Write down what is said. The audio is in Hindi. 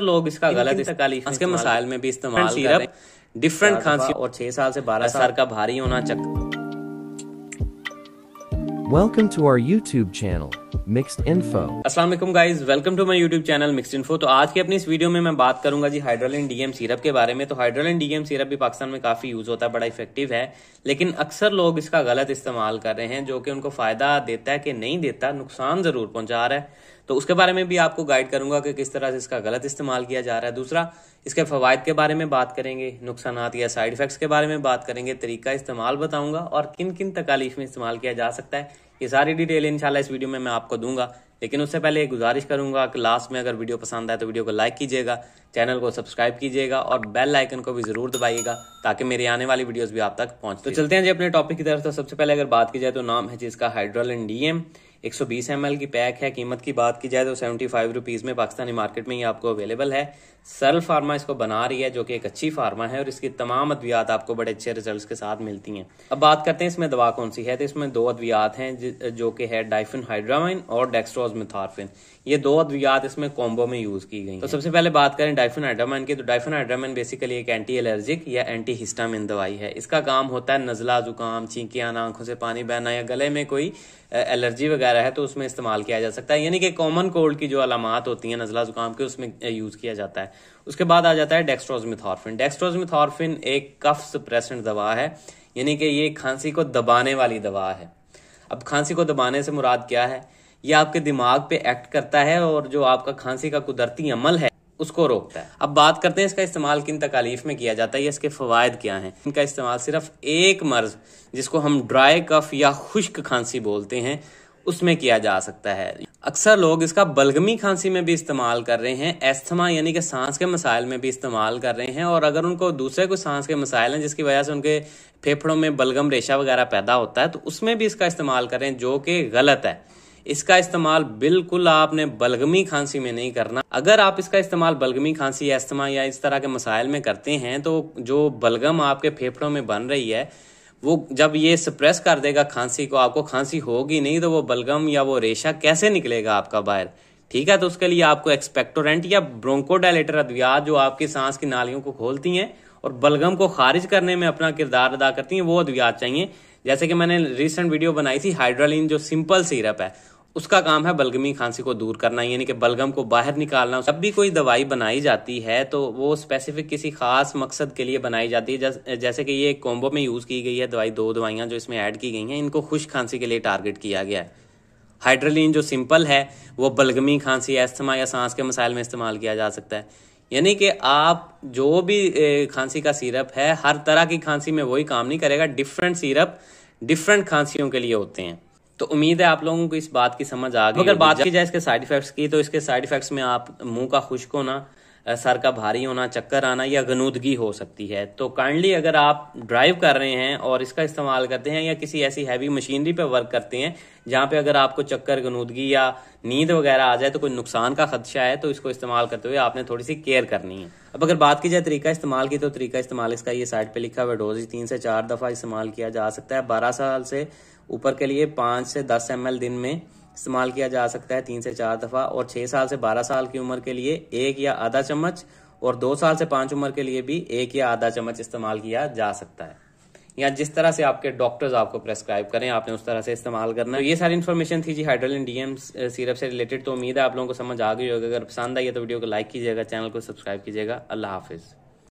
लोग इसका गलत इसके मसाइल में भी इस्तेमाल सिरप डिफरेंट खांसी और छह साल से बारह साल का भारी होना चक्कर welcome to our YouTube channel mixed info असलम guys welcome to my YouTube channel mixed info तो आज की अपनी इस वीडियो में मैं बात करूंगा जी हाइड्रोलिन डीएम सिरप के बारे में तो हाइड्रोलिन डीएम सिरप भी पाकिस्तान में काफी यूज होता है बड़ा इफेक्टिव है लेकिन अक्सर लोग इसका गलत इस्तेमाल कर रहे हैं जो कि उनको फायदा देता है कि नहीं देता नुकसान जरूर पहुंचा रहा है तो उसके बारे में भी आपको गाइड करूंगा कि किस तरह से इसका गलत इस्तेमाल किया जा रहा है दूसरा इसके फवायद के बारे में बात करेंगे नुकसान या साइड इफेक्ट्स के बारे में बात करेंगे तरीका इस्तेमाल बताऊंगा और किन किन तकालीफ में इस्तेमाल किया जा सकता है ये सारी डिटेल इंशाल्लाह इस वीडियो में मैं आपको दूंगा लेकिन उससे पहले गुजारिश करूंगा कि लास्ट में अगर वीडियो पसंद आए तो वीडियो को लाइक कीजिएगा चैनल को सब्सक्राइब कीजिएगा और बेल आइकन को भी जरूर दबाइएगा ताकि मेरी आने वाली वीडियोस भी आप तक पहुंच तो चलते हैं जी अपने टॉपिक की तरफ तो सबसे पहले अगर बात की जाए तो नाम है जिसका Hydroline DM M ml की पैक है कीमत की बात की जाए तो सेवेंटी फाइव रुपीज़ में पाकिस्तानी मार्केट में ही आपको अवेलेबल है सर्ल फार्मा इसको बना रही है जो कि एक अच्छी फार्मा है और इसकी तमाम अद्वियात आपको बड़े अच्छे रिजल्ट्स के साथ मिलती हैं अब बात करते हैं इसमें दवा कौन सी है तो इसमें दो अद्वियात हैं जो कि है डाइफिन हाइड्रामाइन और डेक्स्ट्रोज लॉजमेथारफिन ये दो अद्वियात इसमें कॉम्बो में यूज़ की गई तो सबसे पहले बात करें डाइफिन हाइड्रामाइन की तो डाइफिन हाइड्रामाइन बेसिकली एक एंटी एलर्जिक या एंटी हिस्टामिन दवाई है इसका काम होता है नज़ला जुकाम छींकी आना आंखों से पानी बहना या गले में कोई एलर्जी वगैरह है तो उसमें इस्तेमाल किया जा सकता है यानी कि कॉमन कोल्ड की जो अलामत होती है नज़ला जुकाम के उसमें यूज़ किया जाता है उसके बाद आ जाता है डेक्सट्रोजमिथॉर्फिन डेक्सट्रोजमिथॉर्फिन एक कफ सप्रेसेंट दवा है यानी कि ये खांसी को दबाने वाली दवा है अब खांसी को दबाने से मुराद क्या है यह आपके दिमाग पे एक्ट करता है और जो आपका खांसी का कुदरती अमल है उसको रोकता है अब बात करते हैं इसका इस्तेमाल किन तकालीफ में किया जाता है या इसके फवायद क्या हैं इनका इस्तेमाल सिर्फ एक मर्ज जिसको हम ड्राई कफ या खुश्क खांसी बोलते हैं उसमें किया जा सकता है अक्सर लोग इसका बलगमी खांसी में भी इस्तेमाल कर रहे हैं एस्थमा यानी कि सांस के मसाइल में भी इस्तेमाल कर रहे हैं और अगर उनको दूसरे कुछ सांस के मसाइल हैं जिसकी वजह से उनके फेफड़ों में बलगम रेशा वगैरह पैदा होता है तो उसमें भी इसका इस्तेमाल कर रहे हैं जो कि गलत है इसका इस्तेमाल बिल्कुल आपने बलगमी खांसी में नहीं करना अगर आप इसका इस्तेमाल बलगमी खांसी एस्थमा या इस तरह के मसाइल में करते हैं तो जो बलगम आपके फेफड़ों में बन रही है वो जब ये सप्रेस कर देगा खांसी को आपको खांसी होगी नहीं तो वो बलगम या वो रेशा कैसे निकलेगा आपका बाहर ठीक है तो उसके लिए आपको एक्सपेक्टोरेंट या ब्रोंकोडाइलेटर अद्वियात जो आपकी सांस की नालियों को खोलती हैं और बलगम को खारिज करने में अपना किरदार अदा करती हैं वो अद्वियात चाहिए जैसे कि मैंने रिसेंट वीडियो बनाई थी हाइड्रोलिन जो सिंपल सिरप है उसका काम है बलगमी खांसी को दूर करना यानी कि बलगम को बाहर निकालना जब भी कोई दवाई बनाई जाती है तो वो स्पेसिफिक किसी खास मकसद के लिए बनाई जाती है जैसे कि ये कॉम्बो में यूज़ की गई है दवाई दो दवाइयाँ जो इसमें ऐड की गई हैं इनको खुश खांसी के लिए टारगेट किया गया है हाइड्रोलिन जो सिंपल है वो बलगमी खांसी एस्थमा या सांस के मसाइल में इस्तेमाल किया जा सकता है यानी कि आप जो भी खांसी का सिरप है हर तरह की खांसी में वही काम नहीं करेगा डिफरेंट सिरप डिफरेंट खांसियों के लिए होते हैं तो उम्मीद है आप लोगों को इस बात की समझ आ गई अगर बात की जाए इसके साइड इफेक्ट्स की तो इसके साइड इफेक्ट्स में आप मुंह का खुश्क होना सर का भारी होना चक्कर आना या गनूदगी हो सकती है तो काइंडली अगर आप ड्राइव कर रहे हैं और इसका इस्तेमाल करते हैं या किसी ऐसी हैवी मशीनरी पे वर्क करते हैं जहाँ पे अगर आपको चक्कर गनूदगी या नींद वगैरह आ जाए तो कोई नुकसान का खदशा है तो इसको इस्तेमाल करते हुए आपने थोड़ी सी केयर करनी है अब अगर बात की जाए तरीका इस्तेमाल की तो तरीका इस्तेमाल इसका ये साइड पे लिखा हुआ डोज तीन से चार दफ़ा इस्तेमाल किया जा सकता है बारह साल से ऊपर के लिए पाँच से दस एम दिन में इस्तेमाल किया जा सकता है तीन से चार दफ़ा और छह साल से बारह साल की उम्र के लिए एक या आधा चम्मच और दो साल से पांच उम्र के लिए भी एक या आधा चम्मच इस्तेमाल किया जा सकता है या जिस तरह से आपके डॉक्टर्स आपको प्रेस्क्राइब करें आपने उस तरह से इस्तेमाल करना तो ये सारी इन्फॉर्मेशन थी जी हाइड्रोलिन डीएम सिरप से रिलेटेड तो उम्मीद है आप लोगों को समझ आ गई होगी अगर पसंद आई है तो वीडियो को लाइक कीजिएगा चैनल को सब्सक्राइब कीजिएगा अल्लाह हाफिज़